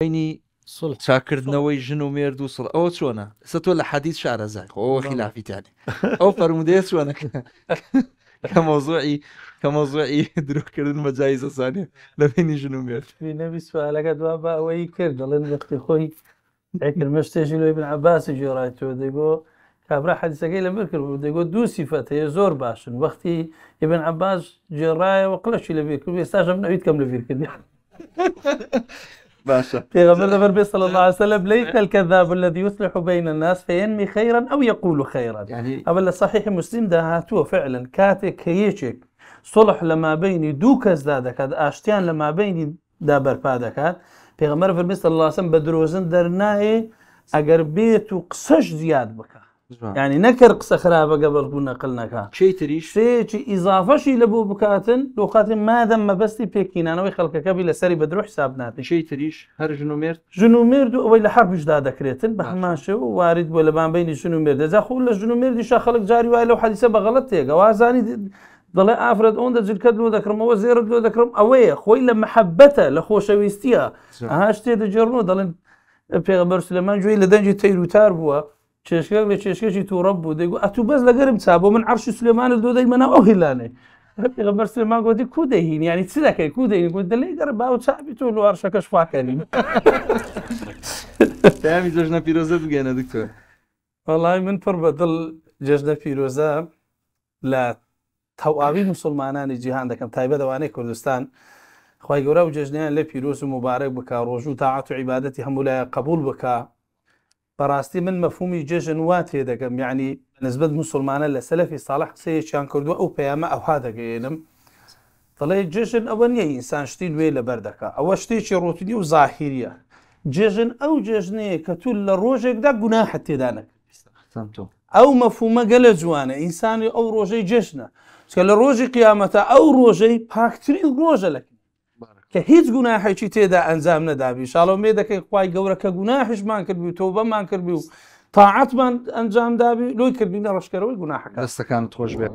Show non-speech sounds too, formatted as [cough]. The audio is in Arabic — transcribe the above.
بيني صلح شاكر نوي جنو مێرد و او شو انا ستولى حديث شعر حەدیث او خلافي تاني او فرمودي شو انا [laughs] كموضوعي کە دروك درۆکردن بەجای لبيني جنو بینی ژن و مێرد دوا بە ئەوەی کرد دەڵێن وەختی خۆی ئەکردمە شتێژی لۆی بن عباسی جێڕایەوە دەگۆ كابرا حديثة قيلة بكر کرد دو دوو سیفەت باشن وقتي ابن عباس جێڕایەوە قلەشی لەبیر کرد نعيد كم کەم باشا في غمرة النبي صلى الله عليه وسلم ليس الكذاب الذي يصلح بين الناس فينمي خيرا او يقول خيرا يعني اولا صحيح مسلم ده هاتوه فعلا كاتك هيشك صلح لما بين دوك کەس اشتيان لما بيني دابر فادك دا في غمرة النبي صلى الله عليه وسلم بدروزن درناي اقربيت وقصش زياد بكار يعني نكر قصة خرابة قبل كنا قلنا كا شيء تريش شيء شيء إضافة شيء لبو بكاتن لو خاتن ما دم ما بس تبيكين أنا ويخلك كابي سري بدرو حساب ناتن شيء تريش هر جنومير جنومير دو ولا حرب جدا ذكرتن بحماشة وارد ولا بين بيني جنومير ده زخو ولا جنومير دي شخلك جاري ولا حديثة بغلط تيجا وازاني ضلي افرد اون دزل كد لو ذكر مو زير لو ذكر اوي خوي لما حبته لخوشه ويستيا هاشتي دجرنو ضلن بيغمر سليمان جوي لدنجي تيروتار بوا چێشکێک لە چێشکێکی تووڕە بوو دەیگو ئەتو بەس لەگەرم چا بۆ من عرشی سلێمانە دۆ دەی منە ئەو هیلانێ پێغەمبەر سلێمان گوتی کو دەهین ینی چ دەکەی کو دەین گوت دەلێ گەر باو چاپی تۆ لوارشەکەش فاکەنیم تامی [laughs] جۆژنە پیرۆزە بگەنە دکتۆر وەڵی من پڕ بە دڵ جەژنە پیرۆزە لە تەواوی مسلمانانی جیهان دەکەم تایبە دەوانەی کوردستان خی گەورە و جژنیان لە پیرۆز و مبارەك بک ڕۆژ و تاعات و عیباەتی هەموو لایە قبول بکە بەڕاستی من مەفهومی جێژن وا تێ دەگەم یعنی نسبت مسلمانە لە سەلفی ساڵح قسەیەکیان کردووە ئەو پەیامە ئەوها دەگەێنم دەڵێ جێژن ئەوە نییە ئینسان شتی دوێ لە بەردەکە ئەوە شتێکی ڕۆتنی و زاهریە جێژن ئەو جێژنەیە کە تو لە ڕۆژێکدا گونا حتێدانەکە ئەو مەفومە گەلە جوانە ئینسانی ئەو ڕۆژەی جێشنە چکە لە ڕۆژی قیامەتە ئەو ڕۆژەی پاکترین ڕۆژە لەکە کە هیچ گوناحێکی تێدا ئەنجام نەدابی شاڵەو مێ دەکەی خی گەورە کە گوناحشمان کردبی تۆ بەمان کردبی و تاعاتمان ئەنجام دابی لۆی کردبینە ڕشکەرەوەی گوناحەکە دەستەکان تۆش بێت.